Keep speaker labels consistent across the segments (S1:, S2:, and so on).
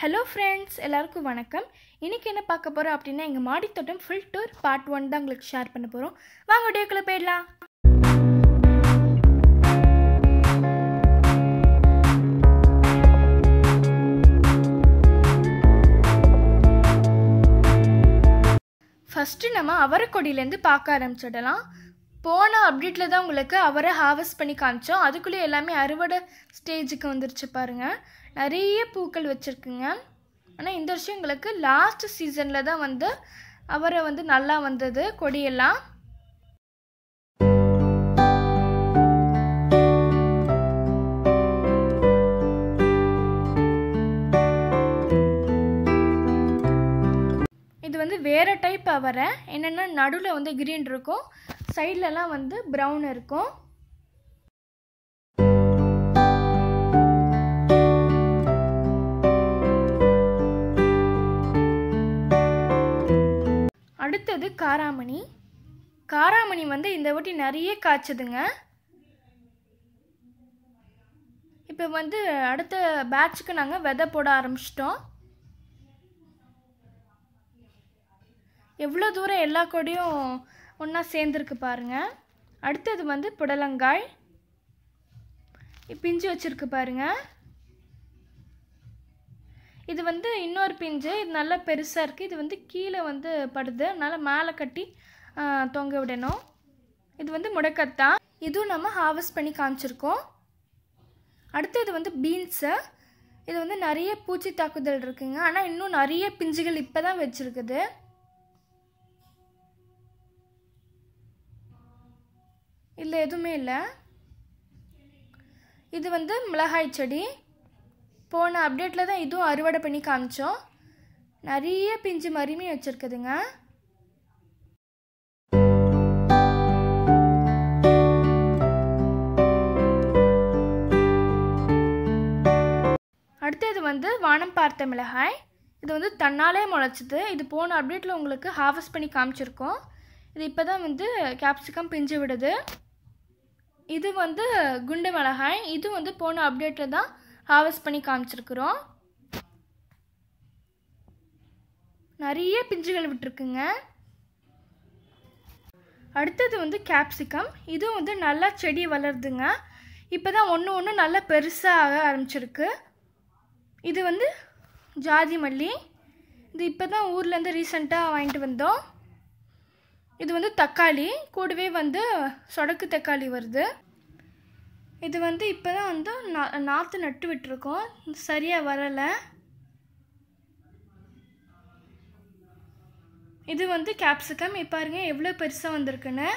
S1: hello friends எல்லாருக்கும் வணக்கம் இன்றைக்கி என்ன பார்க்க போகிறோம் அப்படின்னா எங்கள் மாடித்தோட்டம் ஃபுல் டூர் பார்ட் ஒன் தான் உங்களுக்கு ஷேர் பண்ண போகிறோம் வாங்க டேக்குள்ளே போயிடலாம் ஃபஸ்ட்டு நம்ம அவரக்கொடியிலேருந்து பார்க்க ஆரம்பிச்சிடலாம் போன அப்டேட்டில் தான் உங்களுக்கு அவரை ஹார்வெஸ்ட் பண்ணி காமிச்சோம் அதுக்குள்ளேயே எல்லாமே அறுவடை ஸ்டேஜுக்கு வந்துருச்சு பாருங்கள் நிறைய பூக்கள் வச்சுருக்குங்க ஆனால் இந்த வருஷம் எங்களுக்கு லாஸ்ட் சீசனில் தான் வந்து அவரை வந்து நல்லா வந்தது கொடியெல்லாம் இது வந்து வேறு டைப் அவரை என்னென்னா நடுவில் வந்து க்ரீன் இருக்கும் சைட்லலாம் வந்து ப்ரௌன் இருக்கும் அடுத்தது காராமணி காராமணி வந்து இந்த வாட்டி நிறைய காய்ச்சதுங்க இப்போ வந்து அடுத்த பேட்சுக்கு நாங்கள் விதை போட ஆரம்பிச்சிட்டோம் எவ்வளோ தூரம் எல்லா கொடியும் ஒன்றா சேர்ந்துருக்கு பாருங்கள் அடுத்தது வந்து புடலங்காய் பிஞ்சு வச்சுருக்கு பாருங்கள் இது வந்து இன்னொரு பிஞ்சு இது நல்லா பெருசாக இருக்குது இது வந்து கீழே வந்து படுது அதனால் மேலே கட்டி தொங்க விடணும் இது வந்து முடக்கத்தான் இதுவும் நம்ம ஹார்வெஸ்ட் பண்ணி காமிச்சிருக்கோம் அடுத்து இது வந்து பீன்ஸு இது வந்து நிறைய பூச்சி தாக்குதல் இருக்குங்க ஆனால் இன்னும் நிறைய பிஞ்சுகள் இப்போ தான் வச்சுருக்குது இல்லை எதுவுமே இல்லை இது வந்து மிளகாய் செடி போன அப்டேட்டில் தான் இதுவும் அறுவடை பண்ணி காமிச்சோம் நிறைய பிஞ்சு மருமையும் வச்சுருக்குதுங்க அடுத்தது வந்து வானம் பார்த்த மிளகாய் இது வந்து தன்னாலே முளைச்சிது இது போன அப்டேட்டில் உங்களுக்கு ஹாவஸ் பண்ணி காமிச்சிருக்கோம் இது இப்போ தான் வந்து கேப்சிகம் பிஞ்சு விடுது இது வந்து குண்டு மிளகாய் இது வந்து போன அப்டேட்டில் தான் ஹாவஸ் பண்ணி காமிச்சிருக்கிறோம் நிறைய பிஞ்சுகள் விட்டுருக்குங்க அடுத்தது வந்து கேப்சிகம் இதுவும் வந்து நல்லா செடி வளருதுங்க இப்போ தான் ஒன்று ஒன்று நல்லா பெருசாக ஆரம்பிச்சிருக்கு இது வந்து ஜாதி மல்லி இது இப்போ தான் ஊர்லேருந்து ரீசண்டாக வாங்கிட்டு வந்தோம் இது வந்து தக்காளி கூடவே வந்து சொடக்கு தக்காளி வருது இது வந்து இப்போ தான் வந்து நா நாற்று நட்டு விட்டுருக்கோம் சரியாக வரலை இது வந்து கேப்சிகம் இப்போ பாருங்க எவ்வளோ பெருசாக வந்திருக்குன்னு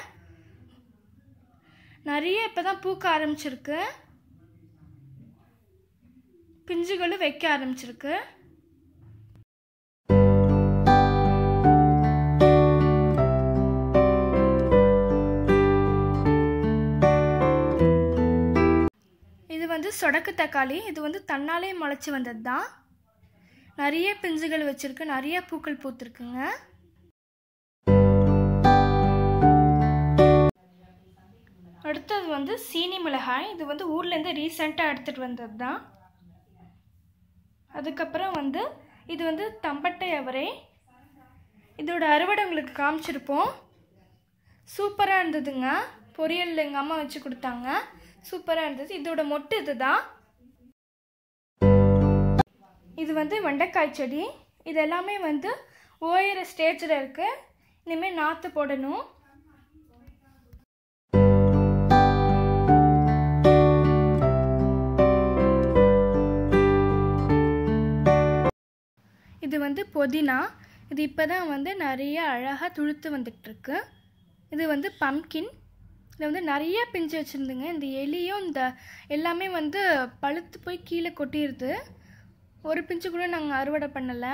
S1: நிறைய இப்போ தான் பூக்க ஆரம்பிச்சிருக்கு பிஞ்சுகளும் வைக்க ஆரம்பிச்சிருக்கு வந்து சொடக்கு தக்காளி இது வந்து தன்னாலே முளைச்சி வந்தது தான் நிறைய பிஞ்சுகள் வச்சுருக்கு நிறைய பூக்கள் பூத்துருக்குங்க அடுத்தது வந்து சீனி மிளகாய் இது வந்து ஊர்லேருந்து ரீசெண்டாக எடுத்துகிட்டு வந்தது தான் அதுக்கப்புறம் வந்து இது வந்து தம்பட்டை அவரை இதோட அறுவடை உங்களுக்கு காமிச்சிருப்போம் சூப்பராக இருந்ததுங்க பொரியல் எங்கள் அம்மா வச்சு கொடுத்தாங்க சூப்பராக இருந்தது இதோட மொட்டு இது தான் இது வந்து வெண்டைக்காய் செடி இது எல்லாமே வந்து ஓயிற ஸ்டேஜில் இருக்குது இனிமேல் நாற்று போடணும் இது வந்து புதினா இது இப்போ தான் வந்து நிறைய அழகாக துளுத்து வந்துட்டுருக்கு இது வந்து பம்கின் இதில் வந்து நிறைய பிஞ்சு வச்சுருந்துங்க இந்த எலியும் இந்த எல்லாமே வந்து பழுத்து போய் கீழே கொட்டிடுது ஒரு பிஞ்சு கூட நாங்கள் அறுவடை பண்ணலை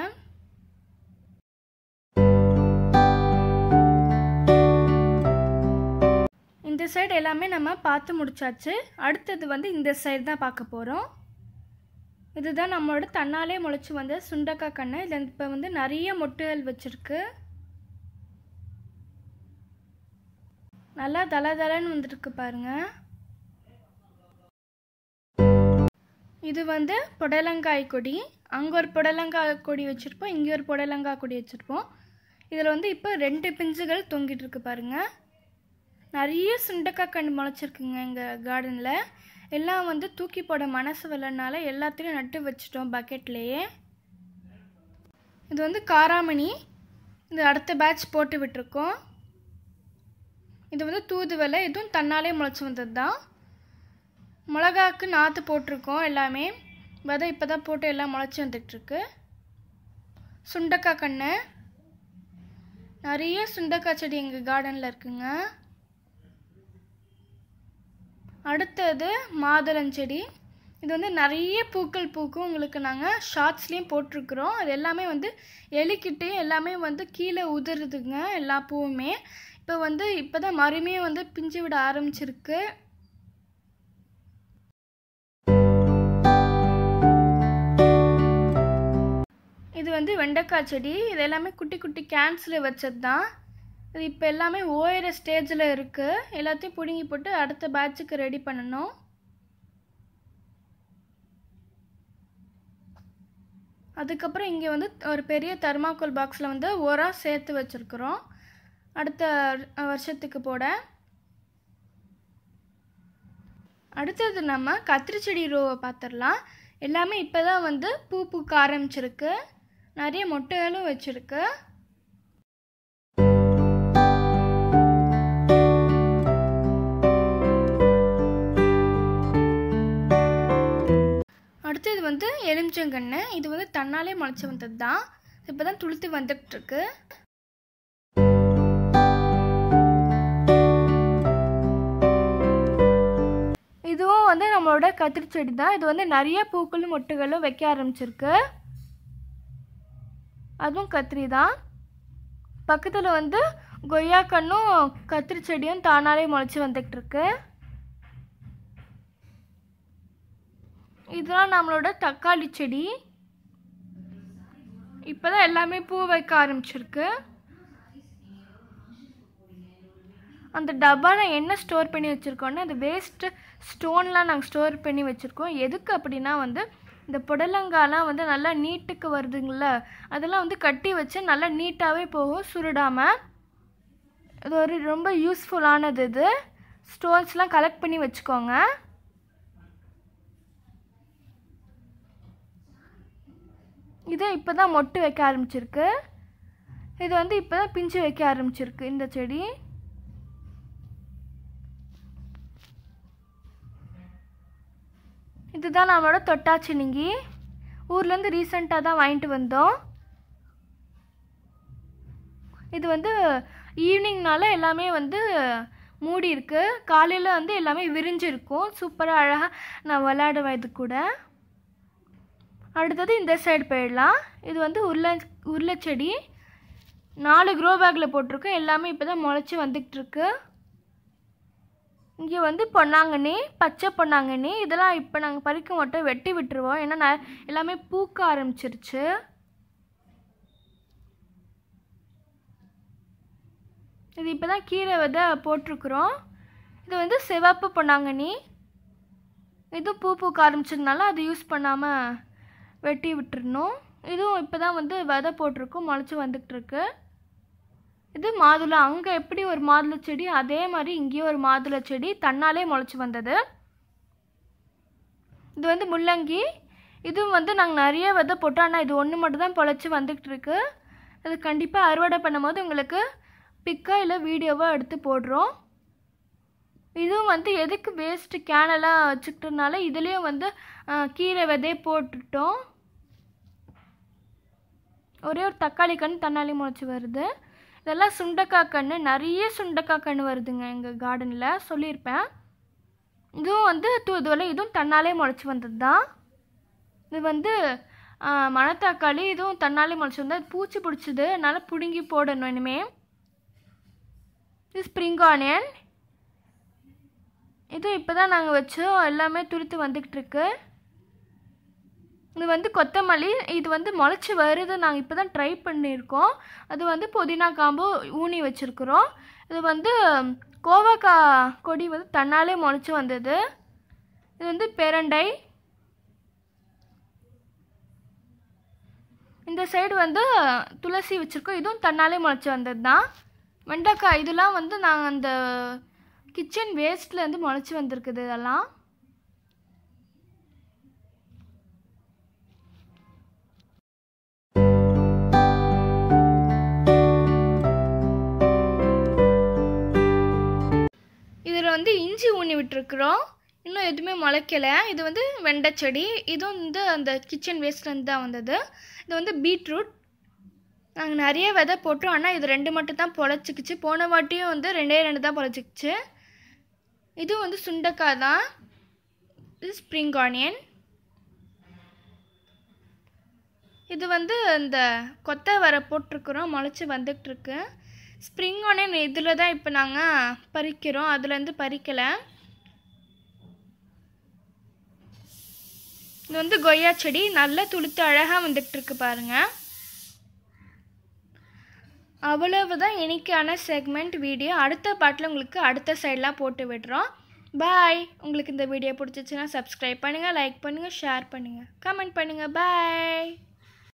S1: இந்த சைடு எல்லாமே நம்ம பார்த்து முடிச்சாச்சு அடுத்தது வந்து இந்த சைடு தான் பார்க்க போகிறோம் இதுதான் நம்மளோட தன்னாலே முளைச்சி வந்த சுண்டக்காய் கண்ணை இதில் இப்போ வந்து நிறைய மொட்டுகள் வச்சுருக்கு நல்லா தல தலன்னு வந்துட்டுருக்கு பாருங்கள் இது வந்து புடலங்காய் கொடி அங்கே ஒரு புடலங்காய் கொடி வச்சுருப்போம் இங்கே ஒரு புடலங்காய் கொடி வச்சுருப்போம் இதில் வந்து இப்போ ரெண்டு பிஞ்சுகள் தொங்கிட்டு இருக்கு பாருங்கள் நிறைய சுண்டக்காய் கண்டு முளைச்சிருக்குங்க எங்கள் கார்டனில் எல்லாம் வந்து தூக்கி போட மனசு வரலனால எல்லாத்தையும் நட்டு வச்சிட்டோம் பக்கெட்லேயே இது வந்து காராமணி இது அடுத்த பேட்ச் போட்டு விட்டுருக்கோம் இது வந்து தூதுவலை இதுவும் தன்னாலே முளைச்சி வந்தது தான் மிளகாவுக்கு நாற்று போட்டிருக்கோம் எல்லாமே விதை இப்போ தான் போட்டு எல்லாம் முளைச்சி வந்துட்டுருக்கு சுண்டக்காய் கன்று நிறைய சுண்டக்காய் செடி எங்கள் கார்டனில் இருக்குங்க அடுத்தது மாதுளஞ்செடி இது வந்து நிறைய பூக்கள் பூக்கும் உங்களுக்கு நாங்கள் ஷார்ட்ஸ்லேயும் போட்டிருக்குறோம் அது எல்லாமே வந்து எலிக்கிட்டே எல்லாமே வந்து கீழே உதிருதுங்க எல்லா பூவுமே இப்போ வந்து இப்போ தான் மறுமையும் வந்து பிஞ்சு விட ஆரம்பிச்சிருக்கு இது வந்து வெண்டைக்காய் செடி இது எல்லாமே குட்டி குட்டி கேன்ஸில் வச்சது தான் இது இப்போ எல்லாமே ஓயிற ஸ்டேஜில் இருக்குது எல்லாத்தையும் பிடுங்கி போட்டு அடுத்த பேட்சுக்கு ரெடி பண்ணணும் அதுக்கப்புறம் இங்கே வந்து ஒரு பெரிய தெர்மாக்கோல் பாக்ஸில் வந்து உரம் சேர்த்து வச்சுருக்குறோம் அடுத்த வருஷத்துக்கு போட அடுத்தது நம்ம கத்திரி செடி ரோவை பார்த்துடலாம் எல்லாமே இப்போ தான் வந்து பூ பூக்க ஆரம்பிச்சிருக்கு நிறைய மொட்டைகளும் வச்சுருக்கு அடுத்தது வந்து எலுமிச்சங்கன்று இது வந்து தன்னாலே முளைச்சி வந்தது தான் இப்போ தான் துளுத்து வந்துட்டுருக்கு இதுவும் வந்து நம்மளோட கத்திரி செடி தான் இது வந்து நிறைய பூக்களும் மொட்டுகளும் வைக்க ஆரம்பிச்சிருக்கு அதுவும் கத்திரி தான் பக்கத்தில் வந்து கொய்யா கண்ணும் கத்திரி செடியும் தானாலே முளைச்சி வந்துக்கிட்டு இருக்கு இதெல்லாம் நம்மளோட தக்காளி செடி இப்போ தான் எல்லாமே பூ வைக்க ஆரம்பிச்சிருக்கு அந்த டப்பாவில் என்ன ஸ்டோர் பண்ணி வச்சுருக்கோன்னா அந்த வேஸ்ட்டு ஸ்டோன்லாம் நாங்கள் ஸ்டோர் பண்ணி வச்சுருக்கோம் எதுக்கு அப்படின்னா வந்து இந்த புடலங்காலாம் வந்து நல்லா நீட்டுக்கு வருதுங்கள அதெல்லாம் வந்து கட்டி வச்சு நல்லா நீட்டாகவே போகும் சுருடாமல் இது ஒரு ரொம்ப யூஸ்ஃபுல்லானது இது ஸ்டோன்ஸ்லாம் கலெக்ட் பண்ணி வச்சுக்கோங்க இதே இப்போ தான் மொட்டு வைக்க ஆரம்பிச்சிருக்கு இது வந்து இப்போ தான் பிஞ்சு வைக்க ஆரம்பிச்சிருக்கு இந்த செடி இதுதான் நம்மளோட நீங்கி ஊர்லேருந்து ரீசெண்டாக தான் வாங்கிட்டு வந்தோம் இது வந்து ஈவினிங்னால எல்லாமே வந்து மூடி இருக்குது காலையில் வந்து எல்லாமே விரிஞ்சிருக்கும் சூப்பராக அழகாக நான் விளையாடுவேன் இது கூட அடுத்தது இந்த சைடு போயிடலாம் இது வந்து உருளை உருளைச்செடி நாலு க்ரோ பேக்கில் போட்டிருக்கோம் எல்லாமே இப்போ தான் முளைச்சி வந்துக்கிட்டு இருக்குது இங்கே வந்து பொன்னாங்கண்ணி பச்சை பொன்னாங்கண்ணி இதெல்லாம் இப்போ நாங்கள் பறிக்க மட்டும் வெட்டி விட்டுருவோம் ஏன்னா எல்லாமே பூக்க ஆரம்பிச்சிருச்சு இது இப்போ தான் கீரை வித போட்டிருக்குறோம் இது வந்து சிவப்பு பொன்னாங்கண்ணி இதுவும் பூ பூக்க ஆரம்பிச்சதுனால அது யூஸ் பண்ணாமல் வெட்டி விட்டுருணும் இதுவும் இப்போ தான் வந்து வெதை போட்டிருக்கும் முளைச்சி வந்துக்கிட்டு இருக்குது இது மாதுளை அங்கே எப்படி ஒரு மாதுளை செடி அதே மாதிரி இங்கேயும் ஒரு மாதுளை செடி தன்னாலே முளைச்சி வந்தது இது வந்து முள்ளங்கி இதுவும் வந்து நாங்கள் நிறைய விதை போட்டோம் ஆனால் இது ஒன்று மட்டும்தான் பொழைச்சி வந்துக்கிட்டு இருக்கு அது கண்டிப்பாக அறுவடை பண்ணும்போது உங்களுக்கு பிக்காக இல்லை வீடியோவாக எடுத்து போடுறோம் இதுவும் வந்து எதுக்கு வேஸ்ட்டு கேனெல்லாம் வச்சுக்கிட்டதுனால இதுலேயும் வந்து கீரை விதைய போட்டுட்டோம் ஒரே ஒரு தக்காளி கன்று தன்னாலி முளைச்சி வருது இதெல்லாம் சுண்டக்காய் கன்று நிறைய சுண்டக்காய் கன்று வருதுங்க எங்கள் கார்டனில் சொல்லியிருப்பேன் இதுவும் வந்து தூதுவளை இதுவும் தன்னாலே முளைச்சி வந்தது தான் இது வந்து மணத்தக்காளி இதுவும் தன்னாலே முளைச்சி வந்தால் அது பூச்சி பிடிச்சிது அதனால் பிடுங்கி போடணும் இனிமே இது ஸ்ப்ரிங் ஆனியன் இதுவும் இப்போ தான் நாங்கள் வச்சோம் எல்லாமே துரித்து வந்துக்கிட்டு இருக்குது இது வந்து கொத்தமல்லி இது வந்து முளைச்சி வருது நாங்கள் இப்போ தான் ட்ரை பண்ணியிருக்கோம் அது வந்து புதினா காம்பு ஊனி வச்சுருக்குறோம் இது வந்து கோவக்காய் கொடி வந்து தன்னாலே முளைச்சி வந்தது இது வந்து பெரண்டை இந்த சைடு வந்து துளசி வச்சுருக்கோம் இதுவும் தன்னாலே முளைச்சி வந்தது தான் வெண்டைக்காய் இதெல்லாம் வந்து நாங்கள் அந்த கிச்சன் வேஸ்ட்லேருந்து முளைச்சி வந்திருக்குது இதெல்லாம் வந்து இஞ்சி ஊனி விட்டுருக்குறோம் இன்னும் எதுவுமே முளைக்கலை இது வந்து வெண்டை செடி இதுவும் வந்து அந்த கிச்சன் வேஸ்ட்லேருந்து தான் வந்தது இது வந்து பீட்ரூட் நாங்கள் நிறைய விதை போட்டோம் ஆனால் இது ரெண்டு மட்டும் தான் பொழைச்சிக்கிச்சு போன வாட்டியும் வந்து ரெண்டே ரெண்டு தான் பொழைச்சிக்கிச்சு இதுவும் வந்து சுண்டக்காய் தான் இது ஸ்ப்ரிங் ஆனியன் இது வந்து இந்த கொத்தை வர போட்டிருக்குறோம் முளைச்சி வந்துகிட்ருக்கு இருக்கு ஸ்ப்ரிங் ஒன்று இதில் தான் இப்போ நாங்கள் பறிக்கிறோம் அதுலேருந்து பறிக்கலை இது வந்து கொய்யா செடி நல்லா துளுத்து அழகாக வந்துட்டுருக்கு பாருங்கள் அவ்வளவு தான் இன்றைக்கான செக்மெண்ட் வீடியோ அடுத்த பாட்டில் உங்களுக்கு அடுத்த சைடெலாம் போட்டு விடுறோம் பாய் உங்களுக்கு இந்த வீடியோ பிடிச்சிச்சின்னா சப்ஸ்கிரைப் பண்ணுங்கள் லைக் பண்ணுங்கள் ஷேர் பண்ணுங்கள் கமெண்ட் பண்ணுங்கள் பாய்